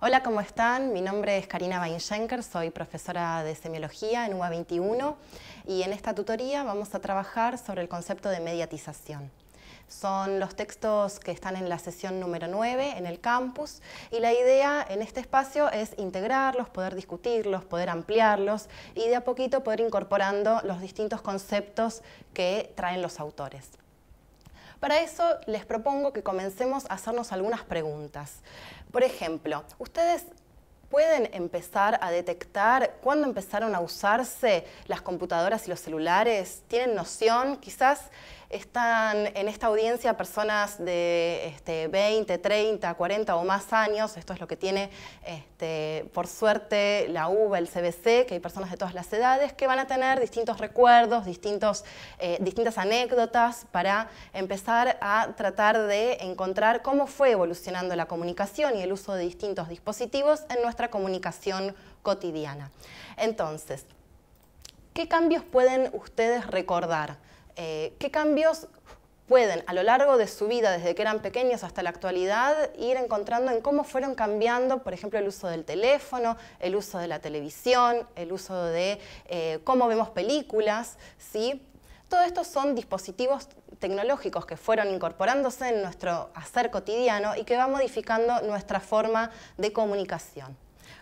Hola, ¿cómo están? Mi nombre es Karina Weinschenker, soy profesora de semiología en ua 21 y en esta tutoría vamos a trabajar sobre el concepto de mediatización. Son los textos que están en la sesión número 9 en el campus y la idea en este espacio es integrarlos, poder discutirlos, poder ampliarlos y de a poquito poder incorporando los distintos conceptos que traen los autores. Para eso les propongo que comencemos a hacernos algunas preguntas. Por ejemplo, ¿ustedes pueden empezar a detectar cuándo empezaron a usarse las computadoras y los celulares? ¿Tienen noción? Quizás están en esta audiencia personas de 20, 30, 40 o más años. Esto es lo que tiene, este, por suerte, la UBA, el CBC, que hay personas de todas las edades que van a tener distintos recuerdos, distintos, eh, distintas anécdotas para empezar a tratar de encontrar cómo fue evolucionando la comunicación y el uso de distintos dispositivos en nuestra comunicación cotidiana. Entonces, ¿qué cambios pueden ustedes recordar? Eh, ¿Qué cambios pueden a lo largo de su vida, desde que eran pequeños hasta la actualidad, ir encontrando en cómo fueron cambiando, por ejemplo, el uso del teléfono, el uso de la televisión, el uso de eh, cómo vemos películas, ¿sí? Todo esto son dispositivos tecnológicos que fueron incorporándose en nuestro hacer cotidiano y que van modificando nuestra forma de comunicación.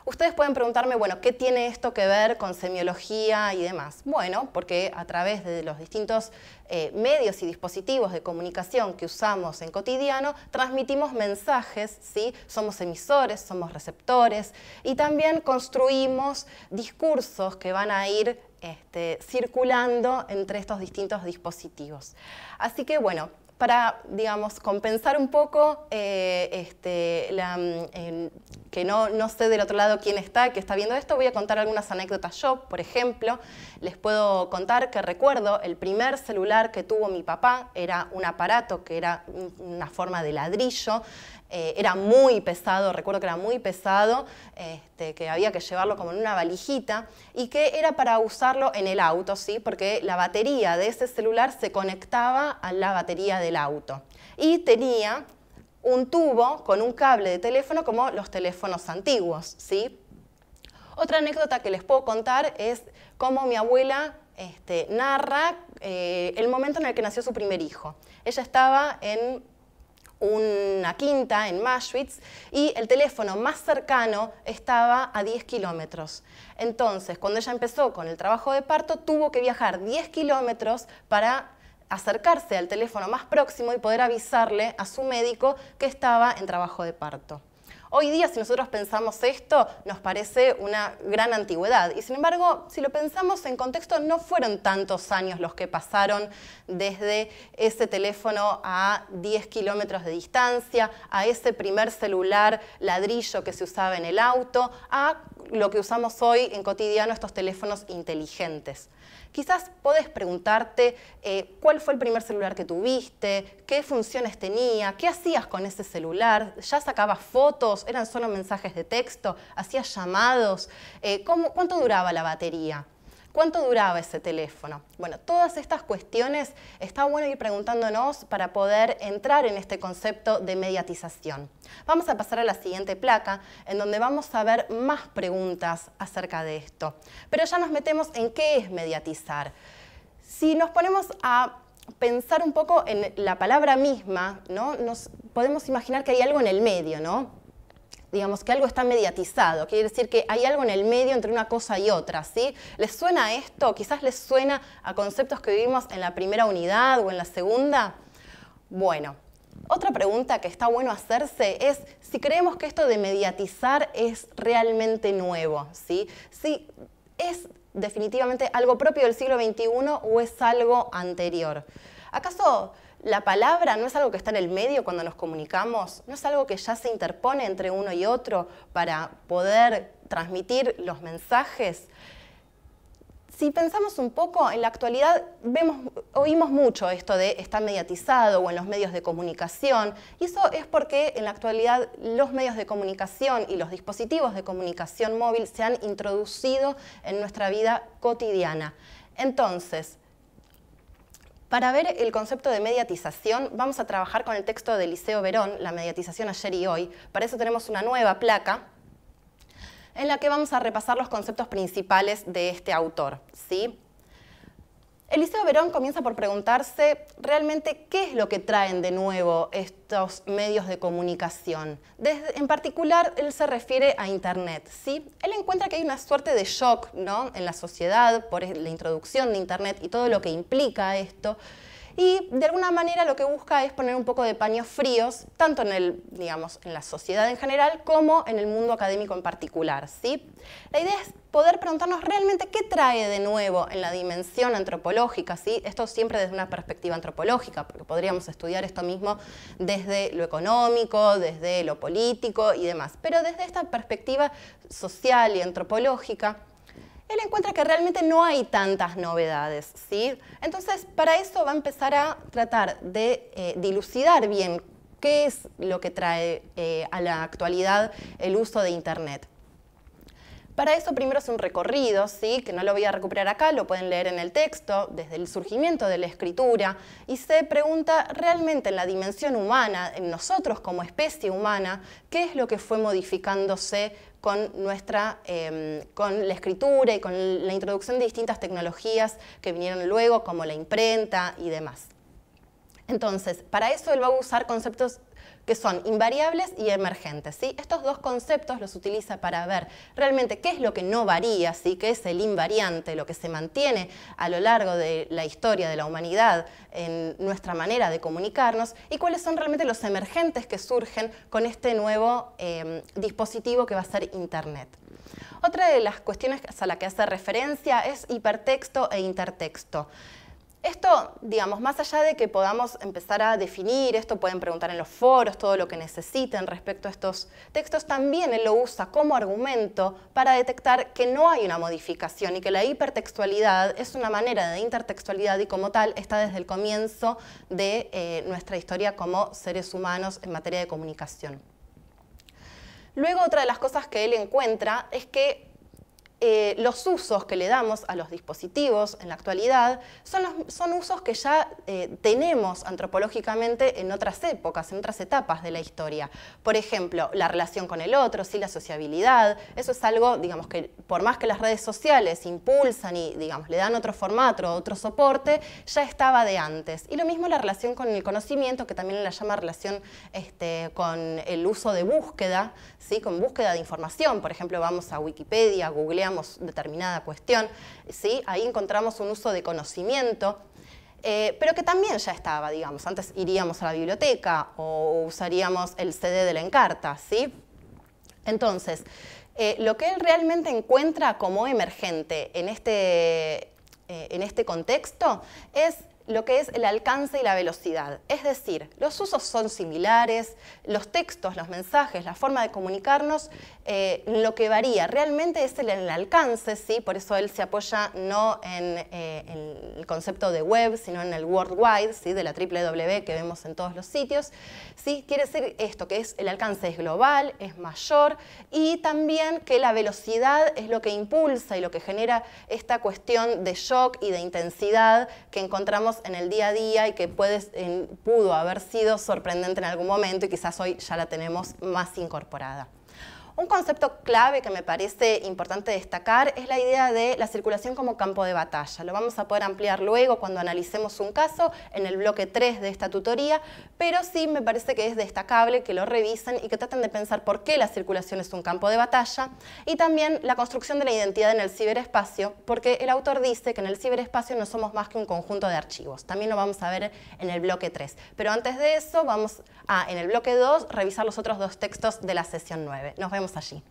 Ustedes pueden preguntarme, bueno, ¿qué tiene esto que ver con semiología y demás? Bueno, porque a través de los distintos eh, medios y dispositivos de comunicación que usamos en cotidiano, transmitimos mensajes, ¿sí? somos emisores, somos receptores y también construimos discursos que van a ir este, circulando entre estos distintos dispositivos. Así que bueno, para, digamos, compensar un poco eh, este, la, mm, que no, no sé del otro lado quién está, que está viendo esto, voy a contar algunas anécdotas yo, por ejemplo, les puedo contar que recuerdo el primer celular que tuvo mi papá, era un aparato que era una forma de ladrillo, eh, era muy pesado, recuerdo que era muy pesado, este, que había que llevarlo como en una valijita y que era para usarlo en el auto, ¿sí? porque la batería de ese celular se conectaba a la batería del auto y tenía un tubo con un cable de teléfono como los teléfonos antiguos, ¿sí? Otra anécdota que les puedo contar es cómo mi abuela este, narra eh, el momento en el que nació su primer hijo. Ella estaba en una quinta en Maschwitz y el teléfono más cercano estaba a 10 kilómetros. Entonces, cuando ella empezó con el trabajo de parto, tuvo que viajar 10 kilómetros para acercarse al teléfono más próximo y poder avisarle a su médico que estaba en trabajo de parto. Hoy día, si nosotros pensamos esto, nos parece una gran antigüedad. Y sin embargo, si lo pensamos en contexto, no fueron tantos años los que pasaron desde ese teléfono a 10 kilómetros de distancia, a ese primer celular ladrillo que se usaba en el auto, a lo que usamos hoy en cotidiano, estos teléfonos inteligentes. Quizás puedes preguntarte eh, cuál fue el primer celular que tuviste, qué funciones tenía, qué hacías con ese celular, ya sacabas fotos, eran solo mensajes de texto, hacías llamados, eh, cuánto duraba la batería. ¿Cuánto duraba ese teléfono? Bueno, todas estas cuestiones está bueno ir preguntándonos para poder entrar en este concepto de mediatización. Vamos a pasar a la siguiente placa, en donde vamos a ver más preguntas acerca de esto. Pero ya nos metemos en qué es mediatizar. Si nos ponemos a pensar un poco en la palabra misma, ¿no? nos podemos imaginar que hay algo en el medio, ¿no? digamos, que algo está mediatizado, quiere decir que hay algo en el medio entre una cosa y otra, ¿sí? ¿Les suena esto? Quizás les suena a conceptos que vivimos en la primera unidad o en la segunda. Bueno, otra pregunta que está bueno hacerse es si creemos que esto de mediatizar es realmente nuevo, ¿sí? Si es definitivamente algo propio del siglo XXI o es algo anterior? ¿Acaso la palabra no es algo que está en el medio cuando nos comunicamos? ¿No es algo que ya se interpone entre uno y otro para poder transmitir los mensajes? si pensamos un poco, en la actualidad vemos, oímos mucho esto de está mediatizado o en los medios de comunicación, y eso es porque en la actualidad los medios de comunicación y los dispositivos de comunicación móvil se han introducido en nuestra vida cotidiana. Entonces, para ver el concepto de mediatización, vamos a trabajar con el texto de Eliseo Verón, La mediatización ayer y hoy. Para eso tenemos una nueva placa en la que vamos a repasar los conceptos principales de este autor. ¿sí? Eliseo Verón comienza por preguntarse realmente qué es lo que traen de nuevo estos medios de comunicación. en particular, él se refiere a Internet. ¿sí? Él encuentra que hay una suerte de shock ¿no? en la sociedad por la introducción de Internet y todo lo que implica esto y de alguna manera lo que busca es poner un poco de paños fríos, tanto en, en la sociedad en general como en el mundo académico en particular. ¿sí? La idea es poder preguntarnos realmente qué trae de nuevo en la dimensión antropológica, ¿sí? esto siempre desde una perspectiva antropológica, porque podríamos estudiar esto mismo desde lo económico, desde lo político y demás, pero desde esta perspectiva social y antropológica, él encuentra que realmente no hay tantas novedades, ¿sí? Entonces, para eso va a empezar a tratar de eh, dilucidar bien qué es lo que trae eh, a la actualidad el uso de Internet. Para eso primero es un recorrido, ¿sí? que no lo voy a recuperar acá, lo pueden leer en el texto, desde el surgimiento de la escritura, y se pregunta realmente en la dimensión humana, en nosotros como especie humana, qué es lo que fue modificándose con, nuestra, em, con la escritura y con la introducción de distintas tecnologías que vinieron luego, como la imprenta y demás. Entonces, para eso él va a usar conceptos que son invariables y emergentes. ¿sí? Estos dos conceptos los utiliza para ver realmente qué es lo que no varía, ¿sí? qué es el invariante, lo que se mantiene a lo largo de la historia de la humanidad en nuestra manera de comunicarnos y cuáles son realmente los emergentes que surgen con este nuevo em, dispositivo que va a ser Internet. Otra de las cuestiones a la que hace referencia es hipertexto e intertexto. Esto, digamos, más allá de que podamos empezar a definir, esto pueden preguntar en los foros, todo lo que necesiten respecto a estos textos, también él lo usa como argumento para detectar que no hay una modificación y que la hipertextualidad es una manera de intertextualidad y como tal está desde el comienzo de eh, nuestra historia como seres humanos en materia de comunicación. Luego otra de las cosas que él encuentra es que eh, los usos que le damos a los dispositivos en la actualidad son, son usos que ya eh, tenemos antropológicamente en otras épocas, en otras etapas de la historia. Por ejemplo, la relación con el otro, sí, la sociabilidad, eso es algo, digamos, que por más que las redes sociales impulsan y, digamos, le dan otro formato, otro soporte, ya estaba de antes. Y lo mismo la relación con el conocimiento, que también la llama relación este, con el uso de búsqueda, ¿sí? con búsqueda de información. Por ejemplo, vamos a Wikipedia, Google determinada cuestión. ¿sí? Ahí encontramos un uso de conocimiento, eh, pero que también ya estaba, digamos. Antes iríamos a la biblioteca o usaríamos el CD de la encarta. ¿sí? Entonces, eh, lo que él realmente encuentra como emergente en este, eh, en este contexto es lo que es el alcance y la velocidad. Es decir, los usos son similares, los textos, los mensajes, la forma de comunicarnos, eh, lo que varía realmente es el, alcance, ¿sí? por eso él se apoya no eh, en, el concepto de web, sino en el worldwide, ¿sí? de la www e que vemos en todos los sitios. ¿sí? Quiere decir esto, que es, el alcance es global, es mayor y también que la velocidad es lo que impulsa y lo que genera esta cuestión de shock y de intensidad que encontramos en el día a día y que pudo haber sido sorprendente en algún momento y quizás hoy ya la tenemos más incorporada. Un concepto clave que me parece importante destacar es la idea de la circulación como campo de batalla. Lo vamos a poder ampliar luego cuando analicemos un caso en el bloque 3 de esta tutoría, pero sí me parece que es destacable que lo revisen y que traten de pensar por qué la circulación es un campo de batalla y también la construcción de la identidad en el ciberespacio, porque el autor dice que en el ciberespacio no somos más que un conjunto de archivos. También lo vamos a ver en el bloque 3. Pero antes de eso, vamos a, en el bloque 2, revisar los otros dos textos de la sesión 9. Nos vemos sashi